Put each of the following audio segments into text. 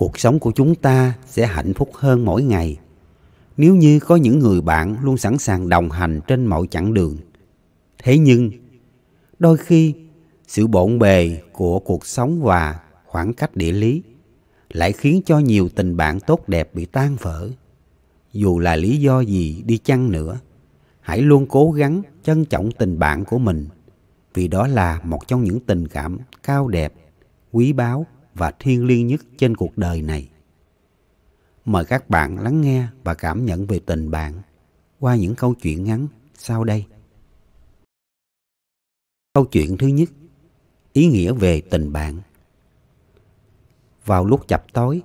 cuộc sống của chúng ta sẽ hạnh phúc hơn mỗi ngày nếu như có những người bạn luôn sẵn sàng đồng hành trên mọi chặng đường thế nhưng đôi khi sự bộn bề của cuộc sống và khoảng cách địa lý lại khiến cho nhiều tình bạn tốt đẹp bị tan vỡ dù là lý do gì đi chăng nữa hãy luôn cố gắng trân trọng tình bạn của mình vì đó là một trong những tình cảm cao đẹp quý báu và thiêng liêng nhất trên cuộc đời này. Mời các bạn lắng nghe và cảm nhận về tình bạn qua những câu chuyện ngắn sau đây. Câu chuyện thứ nhất, ý nghĩa về tình bạn. Vào lúc chập tối,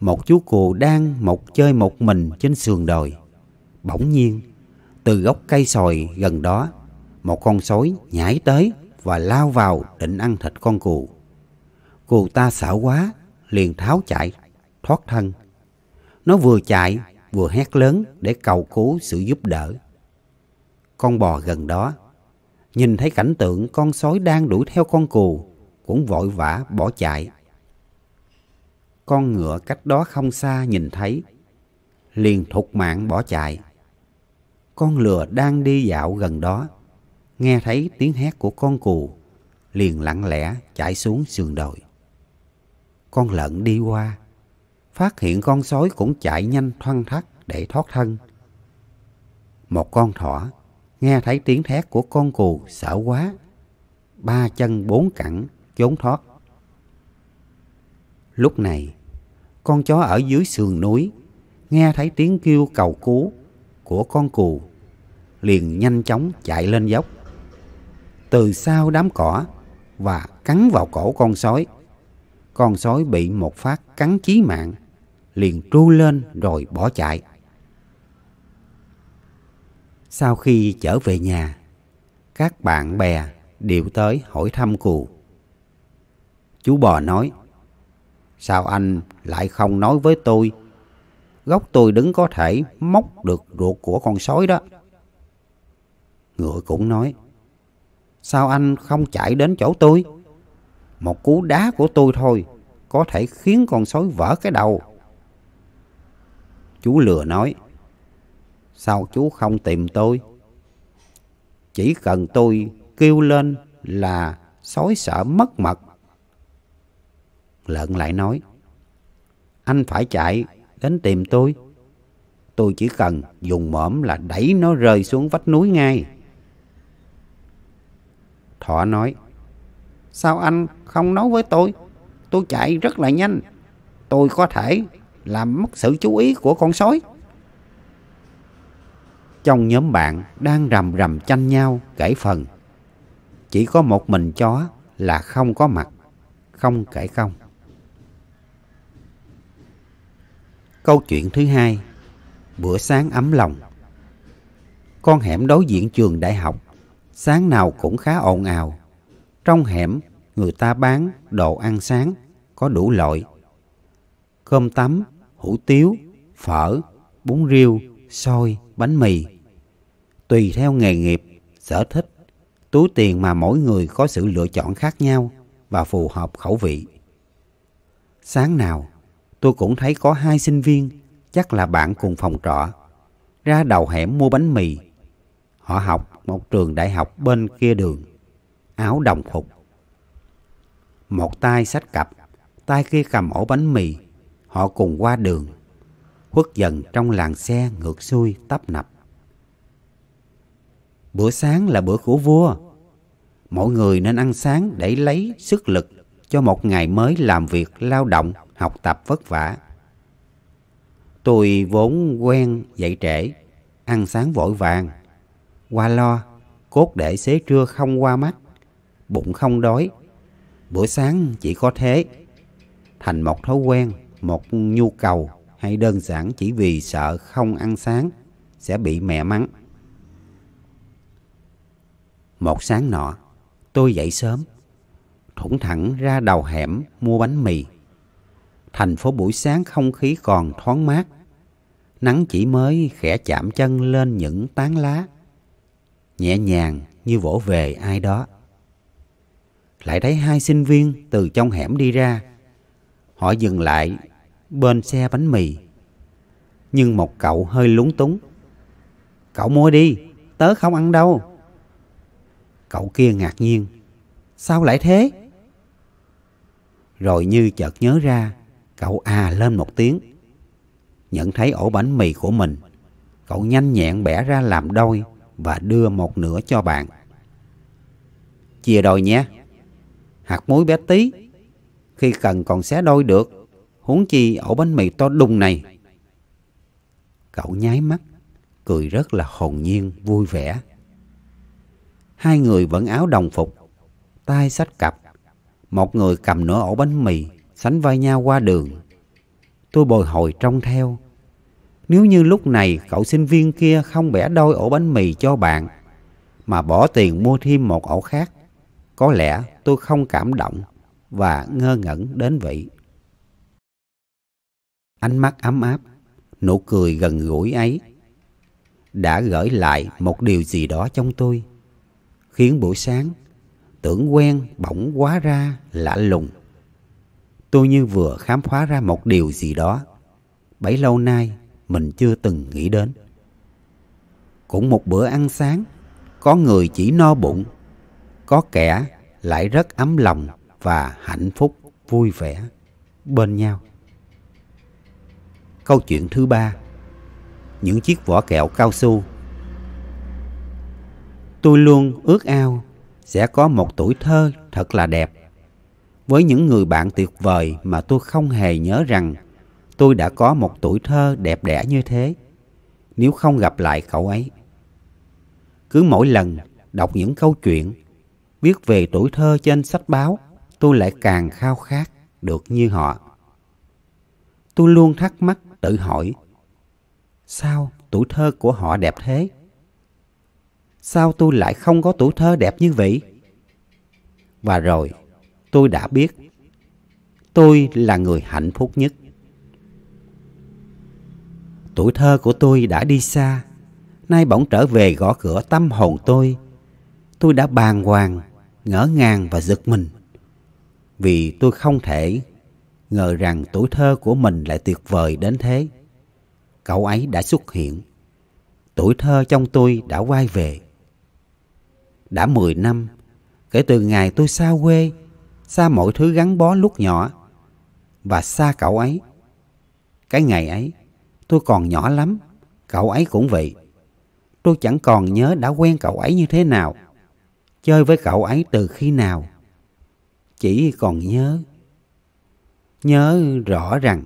một chú cù đang một chơi một mình trên sườn đồi. Bỗng nhiên, từ gốc cây sồi gần đó, một con sói nhảy tới và lao vào định ăn thịt con cù. Cô ta xảo quá, liền tháo chạy, thoát thân. Nó vừa chạy, vừa hét lớn để cầu cứu sự giúp đỡ. Con bò gần đó, nhìn thấy cảnh tượng con sói đang đuổi theo con cù, cũng vội vã bỏ chạy. Con ngựa cách đó không xa nhìn thấy, liền thục mạng bỏ chạy. Con lừa đang đi dạo gần đó, nghe thấy tiếng hét của con cù, liền lặng lẽ chạy xuống sườn đồi con lợn đi qua. Phát hiện con sói cũng chạy nhanh thoăn thắt để thoát thân. Một con thỏ nghe thấy tiếng thét của con cù sợ quá. Ba chân bốn cẳng trốn thoát. Lúc này, con chó ở dưới sườn núi nghe thấy tiếng kêu cầu cứu của con cù liền nhanh chóng chạy lên dốc từ sau đám cỏ và cắn vào cổ con sói con sói bị một phát cắn chí mạng, liền tru lên rồi bỏ chạy. Sau khi trở về nhà, các bạn bè đều tới hỏi thăm cụ. Chú bò nói, sao anh lại không nói với tôi? gốc tôi đứng có thể móc được ruột của con sói đó. Ngựa cũng nói, sao anh không chạy đến chỗ tôi? Một cú đá của tôi thôi Có thể khiến con sói vỡ cái đầu Chú lừa nói Sao chú không tìm tôi Chỉ cần tôi kêu lên là sói sợ mất mật Lợn lại nói Anh phải chạy đến tìm tôi Tôi chỉ cần dùng mõm là đẩy nó rơi xuống vách núi ngay Thỏ nói Sao anh không nói với tôi? Tôi chạy rất là nhanh. Tôi có thể làm mất sự chú ý của con sói. Trong nhóm bạn đang rầm rầm tranh nhau kể phần. Chỉ có một mình chó là không có mặt, không kể không. Câu chuyện thứ hai Bữa sáng ấm lòng Con hẻm đối diện trường đại học Sáng nào cũng khá ồn ào trong hẻm, người ta bán đồ ăn sáng, có đủ loại. Cơm tắm, hủ tiếu, phở, bún riêu, xôi, bánh mì. Tùy theo nghề nghiệp, sở thích, túi tiền mà mỗi người có sự lựa chọn khác nhau và phù hợp khẩu vị. Sáng nào, tôi cũng thấy có hai sinh viên, chắc là bạn cùng phòng trọ, ra đầu hẻm mua bánh mì. Họ học một trường đại học bên kia đường áo đồng phục. Một tay sách cặp, tay kia cầm ổ bánh mì, họ cùng qua đường, khuất dần trong làng xe ngược xuôi tấp nập. Bữa sáng là bữa của vua. Mọi người nên ăn sáng để lấy sức lực cho một ngày mới làm việc lao động, học tập vất vả. Tôi vốn quen dậy trễ, ăn sáng vội vàng, qua lo, cốt để xế trưa không qua mắt bụng không đói. Buổi sáng chỉ có thế. Thành một thói quen, một nhu cầu hay đơn giản chỉ vì sợ không ăn sáng sẽ bị mẹ mắng. Một sáng nọ, tôi dậy sớm, thủng thẳng ra đầu hẻm mua bánh mì. Thành phố buổi sáng không khí còn thoáng mát, nắng chỉ mới khẽ chạm chân lên những tán lá, nhẹ nhàng như vỗ về ai đó lại thấy hai sinh viên từ trong hẻm đi ra. Họ dừng lại bên xe bánh mì. Nhưng một cậu hơi lúng túng. Cậu mua đi, tớ không ăn đâu. Cậu kia ngạc nhiên. Sao lại thế? Rồi như chợt nhớ ra, cậu à lên một tiếng. Nhận thấy ổ bánh mì của mình, cậu nhanh nhẹn bẻ ra làm đôi và đưa một nửa cho bạn. Chia đôi nhé hạt muối bé tí. Khi cần còn xé đôi được, huống chi ổ bánh mì to đùng này. Cậu nháy mắt, cười rất là hồn nhiên, vui vẻ. Hai người vẫn áo đồng phục, tay sách cặp. Một người cầm nửa ổ bánh mì, sánh vai nhau qua đường. Tôi bồi hồi trông theo. Nếu như lúc này cậu sinh viên kia không bẻ đôi ổ bánh mì cho bạn, mà bỏ tiền mua thêm một ổ khác, có lẽ tôi không cảm động và ngơ ngẩn đến vậy. Ánh mắt ấm áp, nụ cười gần gũi ấy đã gửi lại một điều gì đó trong tôi, khiến buổi sáng tưởng quen bỗng quá ra lạ lùng. Tôi như vừa khám phá ra một điều gì đó, bấy lâu nay mình chưa từng nghĩ đến. Cũng một bữa ăn sáng, có người chỉ no bụng có kẻ lại rất ấm lòng và hạnh phúc vui vẻ bên nhau câu chuyện thứ ba những chiếc vỏ kẹo cao su tôi luôn ước ao sẽ có một tuổi thơ thật là đẹp với những người bạn tuyệt vời mà tôi không hề nhớ rằng tôi đã có một tuổi thơ đẹp đẽ như thế nếu không gặp lại cậu ấy cứ mỗi lần đọc những câu chuyện viết về tuổi thơ trên sách báo, tôi lại càng khao khát được như họ. Tôi luôn thắc mắc tự hỏi, sao tuổi thơ của họ đẹp thế? Sao tôi lại không có tuổi thơ đẹp như vậy? Và rồi, tôi đã biết, tôi là người hạnh phúc nhất. Tuổi thơ của tôi đã đi xa, nay bỗng trở về gõ cửa tâm hồn tôi. Tôi đã bàng hoàng ngỡ ngàng và giật mình. Vì tôi không thể ngờ rằng tuổi thơ của mình lại tuyệt vời đến thế. Cậu ấy đã xuất hiện. Tuổi thơ trong tôi đã quay về. Đã mười năm, kể từ ngày tôi xa quê, xa mọi thứ gắn bó lúc nhỏ, và xa cậu ấy. Cái ngày ấy, tôi còn nhỏ lắm, cậu ấy cũng vậy. Tôi chẳng còn nhớ đã quen cậu ấy như thế nào chơi với cậu ấy từ khi nào chỉ còn nhớ nhớ rõ rằng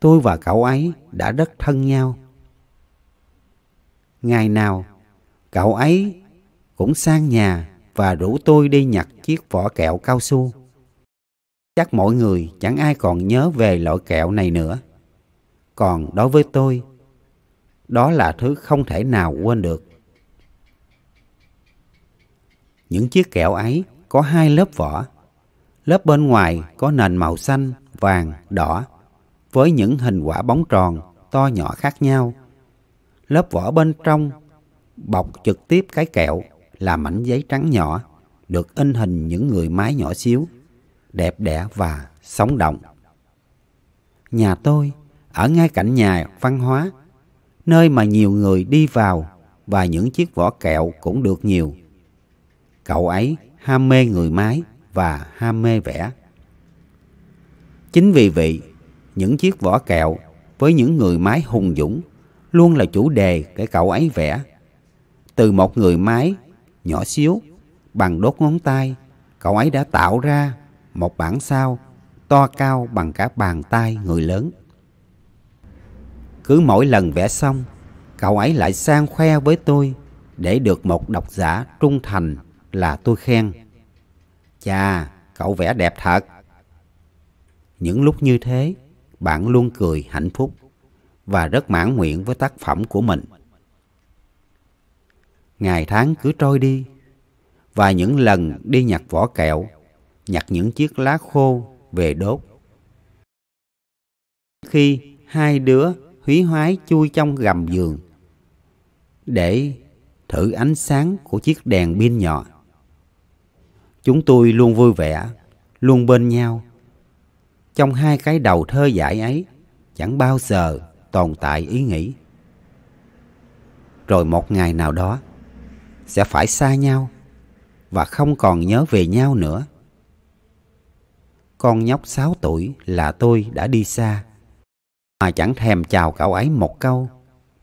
tôi và cậu ấy đã rất thân nhau ngày nào cậu ấy cũng sang nhà và rủ tôi đi nhặt chiếc vỏ kẹo cao su chắc mọi người chẳng ai còn nhớ về loại kẹo này nữa còn đối với tôi đó là thứ không thể nào quên được những chiếc kẹo ấy có hai lớp vỏ. Lớp bên ngoài có nền màu xanh, vàng, đỏ với những hình quả bóng tròn to nhỏ khác nhau. Lớp vỏ bên trong bọc trực tiếp cái kẹo là mảnh giấy trắng nhỏ được in hình những người mái nhỏ xíu, đẹp đẽ và sống động. Nhà tôi ở ngay cạnh nhà văn hóa, nơi mà nhiều người đi vào và những chiếc vỏ kẹo cũng được nhiều. Cậu ấy ham mê người máy và ham mê vẽ. Chính vì vậy, những chiếc vỏ kẹo với những người máy hùng dũng luôn là chủ đề để cậu ấy vẽ. Từ một người máy nhỏ xíu bằng đốt ngón tay, cậu ấy đã tạo ra một bản sao to cao bằng cả bàn tay người lớn. Cứ mỗi lần vẽ xong, cậu ấy lại sang khoe với tôi để được một độc giả trung thành là tôi khen. Chà, cậu vẽ đẹp thật. Những lúc như thế, bạn luôn cười hạnh phúc và rất mãn nguyện với tác phẩm của mình. Ngày tháng cứ trôi đi và những lần đi nhặt vỏ kẹo, nhặt những chiếc lá khô về đốt. Khi hai đứa húy hoái chui trong gầm giường để thử ánh sáng của chiếc đèn pin nhỏ. Chúng tôi luôn vui vẻ, luôn bên nhau. Trong hai cái đầu thơ giải ấy, chẳng bao giờ tồn tại ý nghĩ. Rồi một ngày nào đó, sẽ phải xa nhau và không còn nhớ về nhau nữa. Con nhóc sáu tuổi là tôi đã đi xa, mà chẳng thèm chào cậu ấy một câu,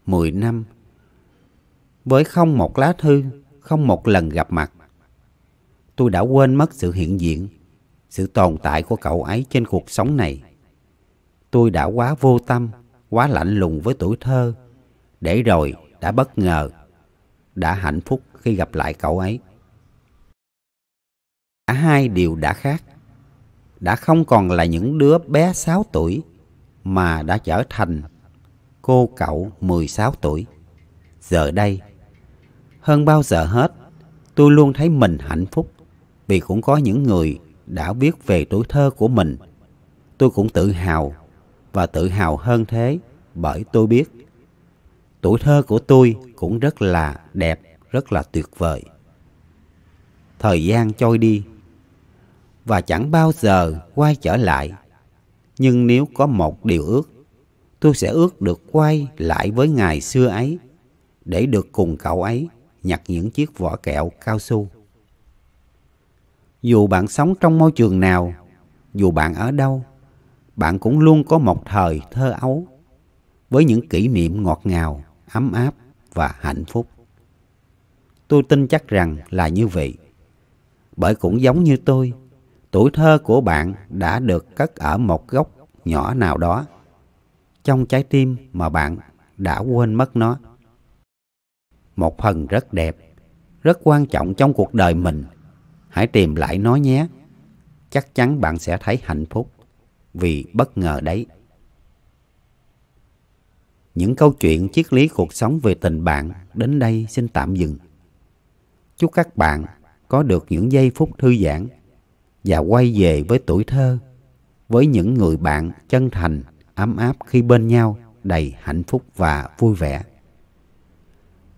mười năm. Với không một lá thư, không một lần gặp mặt, tôi đã quên mất sự hiện diện, sự tồn tại của cậu ấy trên cuộc sống này. Tôi đã quá vô tâm, quá lạnh lùng với tuổi thơ, để rồi đã bất ngờ, đã hạnh phúc khi gặp lại cậu ấy. Cả hai điều đã khác, đã không còn là những đứa bé 6 tuổi mà đã trở thành cô cậu 16 tuổi. Giờ đây, hơn bao giờ hết, tôi luôn thấy mình hạnh phúc vì cũng có những người đã biết về tuổi thơ của mình. Tôi cũng tự hào và tự hào hơn thế bởi tôi biết tuổi thơ của tôi cũng rất là đẹp, rất là tuyệt vời. Thời gian trôi đi và chẳng bao giờ quay trở lại. Nhưng nếu có một điều ước, tôi sẽ ước được quay lại với ngày xưa ấy để được cùng cậu ấy nhặt những chiếc vỏ kẹo cao su. Dù bạn sống trong môi trường nào, dù bạn ở đâu, bạn cũng luôn có một thời thơ ấu với những kỷ niệm ngọt ngào, ấm áp và hạnh phúc. Tôi tin chắc rằng là như vậy. Bởi cũng giống như tôi, tuổi thơ của bạn đã được cất ở một góc nhỏ nào đó trong trái tim mà bạn đã quên mất nó. Một phần rất đẹp, rất quan trọng trong cuộc đời mình Hãy tìm lại nó nhé. Chắc chắn bạn sẽ thấy hạnh phúc vì bất ngờ đấy. Những câu chuyện triết lý cuộc sống về tình bạn đến đây xin tạm dừng. Chúc các bạn có được những giây phút thư giãn và quay về với tuổi thơ, với những người bạn chân thành, ấm áp khi bên nhau đầy hạnh phúc và vui vẻ.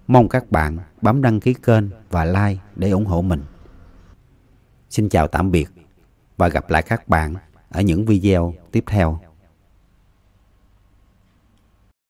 Mong các bạn bấm đăng ký kênh và like để ủng hộ mình. Xin chào tạm biệt và gặp lại các bạn ở những video tiếp theo.